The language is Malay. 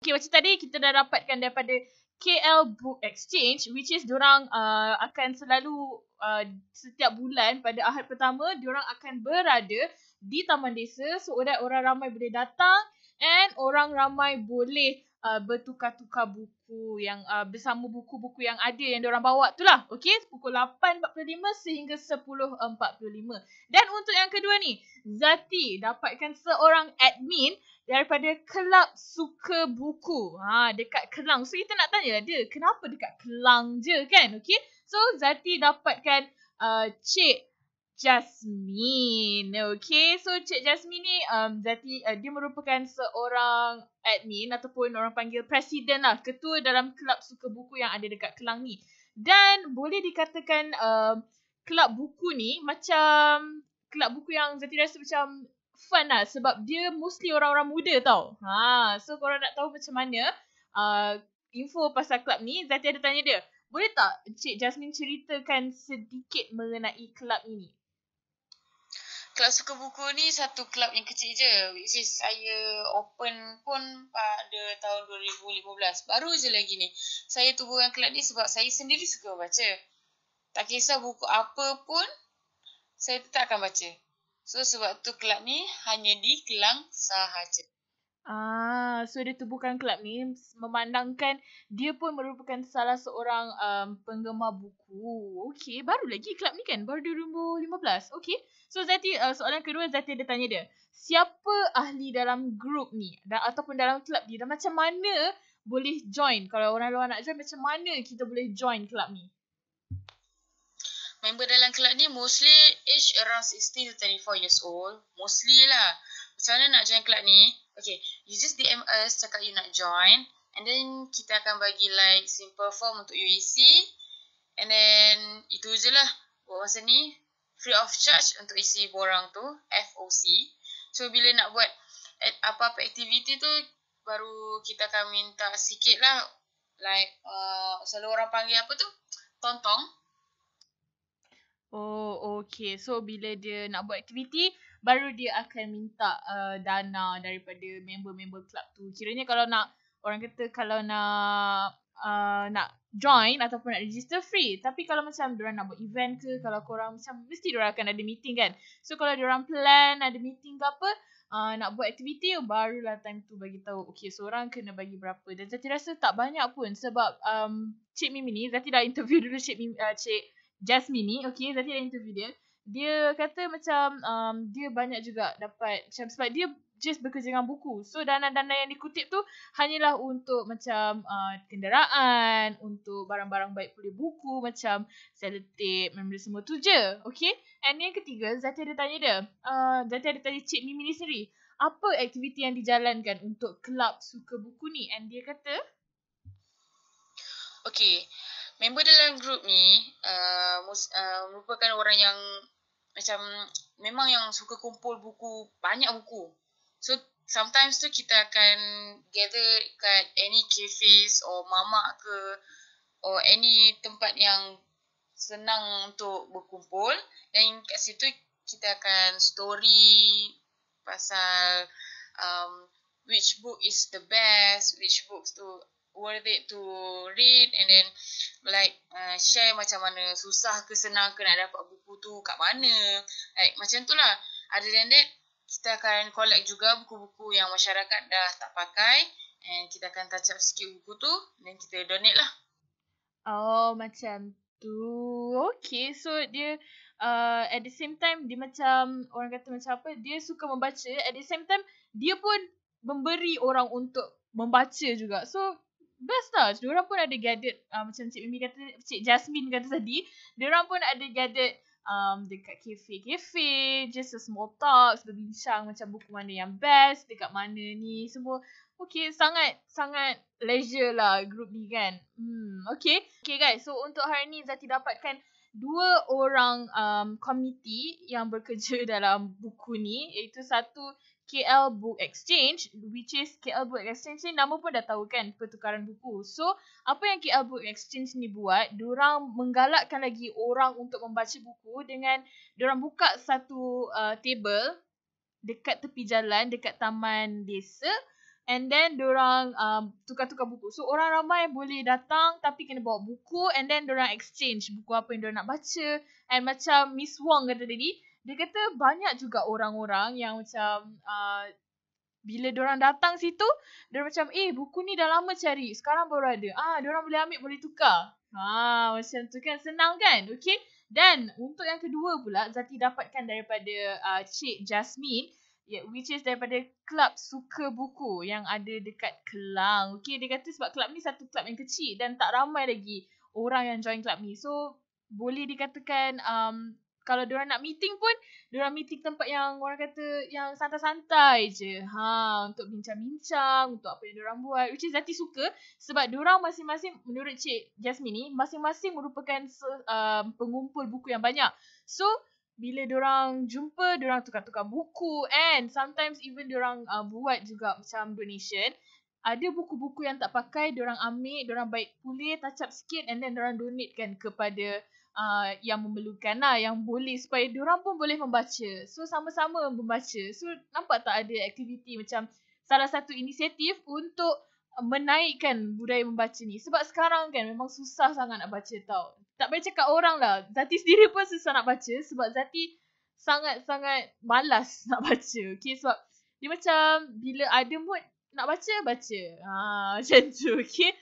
Okay, macam tadi kita dah dapatkan daripada KL Book Exchange which is diorang uh, akan selalu uh, setiap bulan pada Ahad pertama diorang akan berada di taman desa so that orang ramai boleh datang and orang ramai boleh uh, bertukar-tukar buku yang uh, bersama buku-buku yang ada yang diorang bawa tu lah. Okay, pukul 8.45 sehingga 10.45. Dan untuk yang kedua ni, Zati dapatkan seorang admin daripada kelab suka buku ha, dekat Kelang. So kita nak tanya dia kenapa dekat Kelang je kan? Okay. So Zati dapatkan uh, Cik Jasmine. Okay. So Cik Jasmine ni um, Zati uh, dia merupakan seorang admin ataupun orang panggil presiden lah. Ketua dalam kelab suka buku yang ada dekat Kelang ni. Dan boleh dikatakan um, kelab buku ni macam kelab buku yang Zati rasa macam fun lah sebab dia mostly orang-orang muda tau. Ha, so korang nak tahu macam mana uh, info pasal club ni, Zati ada tanya dia. Boleh tak Cik Jasmine ceritakan sedikit mengenai club ini? Kelab suka buku ni satu kelab yang kecil je which is saya open pun pada tahun 2015 baru je lagi ni saya tubuhkan kelab ni sebab saya sendiri suka baca tak kisah buku apa pun saya tetap akan baca So sebab tu kelab ni hanya di Kelang sahaja. Ah, so dia tu bukan kelab ni memandangkan dia pun merupakan salah seorang um, penggemar buku. Okey, baru lagi kelab ni kan? Baru 2015. Okey. So Zati uh, soalan kedua Zati dia tanya dia. Siapa ahli dalam grup ni dan ataupun dalam kelab ni dan macam mana boleh join? Kalau orang luar nak join macam mana kita boleh join kelab ni? member dalam kelab ni mostly age around 16 to 24 years old. Mostly lah. Macam mana nak join kelab ni? Okay, you just DM us cakap you nak join. And then kita akan bagi like simple form untuk UEC. And then itu je lah. Buat masa ni, free of charge untuk isi borang tu, FOC. So bila nak buat apa-apa aktiviti tu, baru kita akan minta sikit lah. Like, uh, selalu orang panggil apa tu? Tontong. Oh, okay. So, bila dia nak buat aktiviti, baru dia akan minta uh, dana daripada member-member club tu. Kiranya kalau nak, orang kata kalau nak uh, nak join ataupun nak register free. Tapi kalau macam diorang nak buat event ke, kalau korang macam mesti diorang akan ada meeting kan. So, kalau diorang plan ada meeting ke apa, uh, nak buat aktiviti, barulah time tu bagi tahu okay, seorang kena bagi berapa. Dan Zati rasa tak banyak pun sebab um, Cik Mimi ni, Zati dah interview dulu Cik Mimi, uh, Cik Jasmine ni Okay Zati dah interview dia Dia kata macam um, Dia banyak juga dapat macam Sebab dia just bekerja dengan buku So dana-dana yang dikutip tu Hanyalah untuk macam uh, Kenderaan Untuk barang-barang baik pulih buku Macam Seletip membeli semua tu je Okay And yang ketiga Zati ada tanya dia uh, Zati ada tanya Cik Mimi ni sendiri apa aktiviti yang dijalankan untuk kelab suka buku ni? And dia kata, Okay, member dalam group ni uh, uh, merupakan orang yang macam memang yang suka kumpul buku, banyak buku. So sometimes tu kita akan gather kat any cafes or mama ke or any tempat yang senang untuk berkumpul dan kat situ kita akan story pasal um, which book is the best, which book tu worth it to read and then like uh, share macam mana susah ke senang ke nak dapat buku tu kat mana like macam tu lah Ada than that kita akan collect juga buku-buku yang masyarakat dah tak pakai and kita akan touch up sikit buku tu dan kita donate lah oh macam tu okay so dia uh, at the same time dia macam orang kata macam apa dia suka membaca at the same time dia pun memberi orang untuk membaca juga so best lah. Dia orang pun ada gadget uh, macam Cik Mimi kata, Cik Jasmine kata tadi. Dia orang pun ada gadget um, dekat kafe-kafe, just a small talk, berbincang macam buku mana yang best, dekat mana ni, semua. Okay, sangat sangat leisure lah group ni kan. Hmm, okay. Okay guys, so untuk hari ni Zati dapatkan dua orang um, komiti yang bekerja dalam buku ni. Iaitu satu KL Book Exchange which is KL Book Exchange ni nama pun dah tahu kan pertukaran buku. So apa yang KL Book Exchange ni buat, diorang menggalakkan lagi orang untuk membaca buku dengan diorang buka satu uh, table dekat tepi jalan, dekat taman desa and then diorang um, tukar-tukar buku. So orang ramai boleh datang tapi kena bawa buku and then diorang exchange buku apa yang diorang nak baca and macam Miss Wong kata tadi, dia kata banyak juga orang-orang yang macam uh, bila orang datang situ, dia macam, eh buku ni dah lama cari, sekarang baru ada. Ah, orang boleh ambil, boleh tukar. Ha, ah, macam tu kan, senang kan? Okay. Dan untuk yang kedua pula, Zati dapatkan daripada uh, Cik Jasmine, yeah, which is daripada Klub Suka Buku yang ada dekat Kelang. Okay, dia kata sebab klub ni satu klub yang kecil dan tak ramai lagi orang yang join klub ni. So, boleh dikatakan um, kalau dia nak meeting pun dia meeting tempat yang orang kata yang santai-santai je ha untuk bincang-bincang untuk apa yang dia buat which is Zati suka sebab dia masing-masing menurut cik Jasmine ni masing-masing merupakan um, pengumpul buku yang banyak so bila dia jumpa dia tukar-tukar buku and sometimes even dia uh, buat juga macam donation ada buku-buku yang tak pakai, diorang ambil, diorang baik pulih, touch up sikit and then diorang donate kan kepada Uh, yang memerlukan lah yang boleh supaya diorang pun boleh membaca. So sama-sama membaca. So nampak tak ada aktiviti macam salah satu inisiatif untuk menaikkan budaya membaca ni. Sebab sekarang kan memang susah sangat nak baca tau. Tak payah cakap orang lah. Zati sendiri pun susah nak baca sebab Zati sangat-sangat malas nak baca. Okay sebab dia macam bila ada mood nak baca, baca. Ha, macam tu. Okay.